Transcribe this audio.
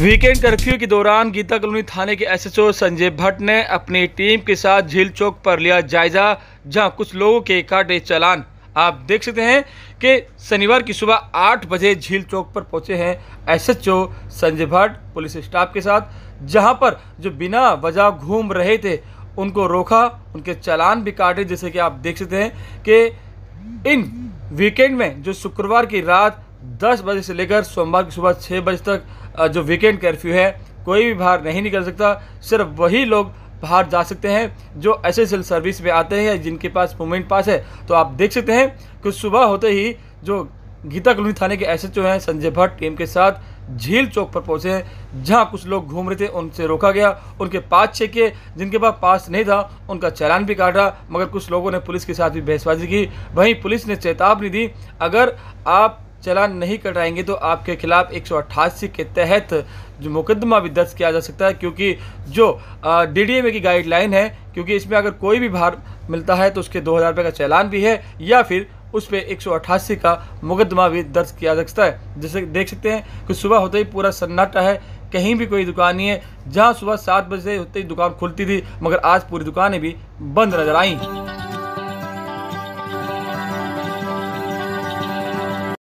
weekend curfew के दौरान Gita colony थाने के एसएचओ संजय भट्ट ने अपनी टीम के साथ झील चौक पर लिया जायजा जहां कुछ लोगों के काटे चालान आप देख सकते हैं कि शनिवार की सुबह आठ बजे झील चौक पर पहुंचे हैं SHO Sanjay Bhatt police staff के साथ जहां पर जो बिना वजह घूम रहे थे उनको रोका उनके चालान भी काटे जैसे कि आप देख सकते हैं कि इन वीकेंड में जो शुक्रवार की रात 10 बजे से लेकर सोमवार की सुबह 6 बजे तक जो वीकेंड कर्फ्यू है कोई भी बाहर नहीं निकल सकता सिर्फ वही लोग बाहर जा सकते हैं जो एसेंशियल सर्विस में आते हैं जिनके पास मूवमेंट पास है तो आप देख सकते हैं कि सुबह होते ही जो गीता कलोनी थाने के एस एच हैं संजय भट्ट टीम के साथ झील चौक पर पहुंचे हैं जहां कुछ लोग घूम रहे थे उनसे रोका गया उनके पास चेक किए जिनके पास पास नहीं था उनका चालान भी काटा मगर कुछ लोगों ने पुलिस के साथ भी बहसबाजी की वहीं पुलिस ने चेतावनी दी अगर आप चलान नहीं कटाएंगे तो आपके खिलाफ एक के तहत जो मुकदमा भी दर्ज किया जा सकता है क्योंकि जो डी की गाइडलाइन है क्योंकि इसमें अगर कोई भी भार मिलता है तो उसके दो हज़ार रुपये का चालान भी है या फिर उस पर एक का मुकदमा भी दर्ज किया जा सकता है जैसे देख सकते हैं कि सुबह होते ही पूरा सन्नाटा है कहीं भी कोई दुकान नहीं है जहाँ सुबह सात बजे होते ही दुकान खुलती थी मगर आज पूरी दुकानें भी बंद नजर आईं